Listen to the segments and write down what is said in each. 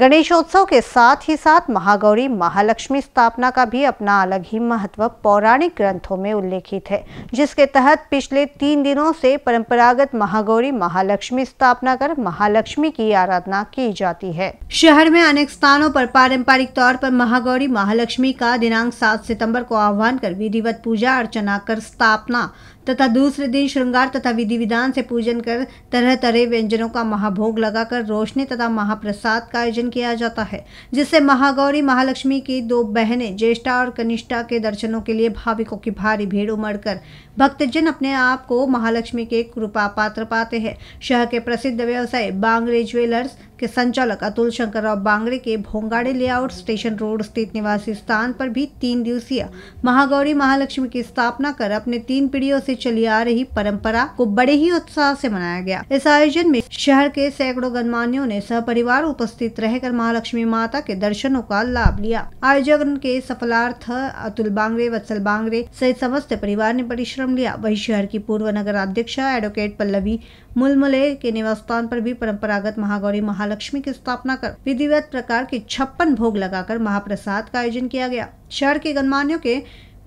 गणेशोत्सव के साथ ही साथ महागौरी महालक्ष्मी स्थापना का भी अपना अलग ही महत्व पौराणिक ग्रंथों में उल्लेखित है जिसके तहत पिछले तीन दिनों से परंपरागत महागौरी महालक्ष्मी स्थापना कर महालक्ष्मी की आराधना की जाती है शहर में अनेक स्थानों पर पारंपरिक तौर पर महागौरी महालक्ष्मी का दिनांक सात सितम्बर को आह्वान कर विधिवत पूजा अर्चना कर स्थापना तथा दूसरे दिन श्रृंगार तथा विधि विधान से पूजन कर तरह तरह व्यंजनों का महाभोग लगाकर रोशनी तथा महाप्रसाद का आयोजन किया जाता है जिससे महागौरी महालक्ष्मी की दो बहनें ज्येष्ठा और कनिष्ठा के दर्शनों के लिए भाविकों की भारी भीड़ उमड़ कर भक्तजन अपने आप को महालक्ष्मी के कृपा पात्र पाते हैं शहर के प्रसिद्ध व्यवसाय बांगड़े ज्वेलर्स के संचालक अतुल शंकर राव बांगड़े के भोंगाड़े लेआउट स्टेशन रोड स्थित निवासी स्थान पर भी तीन दिवसीय महागौरी महालक्ष्मी की स्थापना कर अपने तीन पीढ़ियों से चली आ रही परंपरा को बड़े ही उत्साह से मनाया गया इस आयोजन में शहर के सैकड़ों गणमान्यों ने सहपरिवार उपस्थित रहे रहकर महालक्ष्मी माता के दर्शनों का लाभ लिया आयोजन के सफलार्थ अतुल बांगरे वत्सल बांगरे सहित समस्त परिवार ने परिश्रम लिया वही शहर की पूर्व नगर अध्यक्ष एडवोकेट पल्लवी मुलमुले के निवास स्थान पर भी परंपरागत महागौरी महालक्ष्मी की स्थापना कर विधिवत प्रकार के छप्पन भोग लगाकर महाप्रसाद का आयोजन किया गया शहर के गणमान्यों के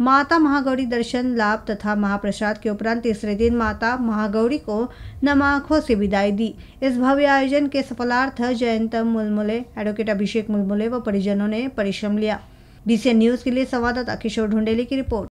माता महागौरी दर्शन लाभ तथा महाप्रसाद के उपरांत तीसरे दिन माता महागौरी को नमाखों से विदाई दी इस भव्य आयोजन के सफलार्थ जयंतम मुलमुले एडवोकेट अभिषेक मुलमुले व परिजनों ने परिश्रम लिया बीसी न्यूज के लिए संवाददाता किशोर ढूंढेली की रिपोर्ट